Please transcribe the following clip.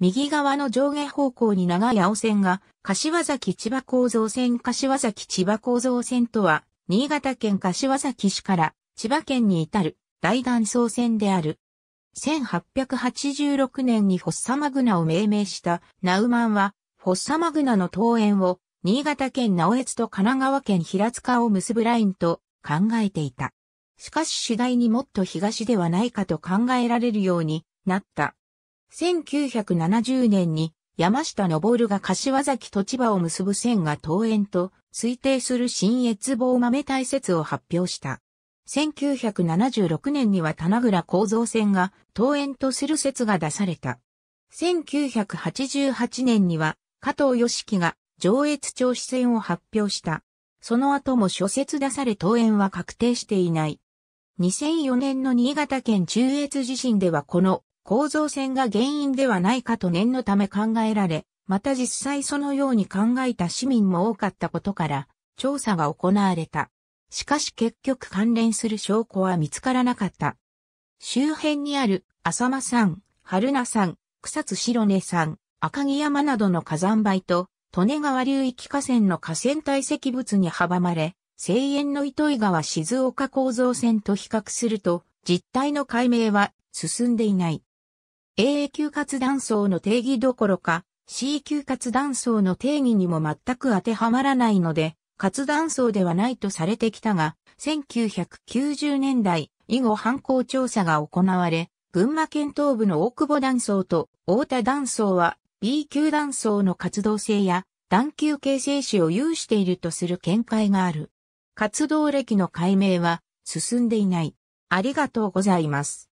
右側の上下方向に長い青線が、柏崎千葉構造線柏崎千葉構造線とは、新潟県柏崎市から千葉県に至る大断層線である。1886年にフォッサマグナを命名したナウマンは、フォッサマグナの登園を新潟県直江津と神奈川県平塚を結ぶラインと考えていた。しかし次第にもっと東ではないかと考えられるようになった。1970年に山下昇が柏崎と千葉を結ぶ線が登園と推定する新越望豆大説を発表した。1976年には棚倉構造線が登園とする説が出された。1988年には加藤義樹が上越調子線を発表した。その後も諸説出され登園は確定していない。2004年の新潟県中越地震ではこの構造線が原因ではないかと念のため考えられ、また実際そのように考えた市民も多かったことから、調査が行われた。しかし結局関連する証拠は見つからなかった。周辺にある浅間山、春名山、草津白根山、赤城山などの火山灰と、利根川流域河川の河川堆積物に阻まれ、西園の糸井川静岡構造線と比較すると、実態の解明は進んでいない。AA 級活断層の定義どころか、C 級活断層の定義にも全く当てはまらないので、活断層ではないとされてきたが、1990年代以後犯行調査が行われ、群馬県東部の大久保断層と大田断層は B 級断層の活動性や断球形成史を有しているとする見解がある。活動歴の解明は進んでいない。ありがとうございます。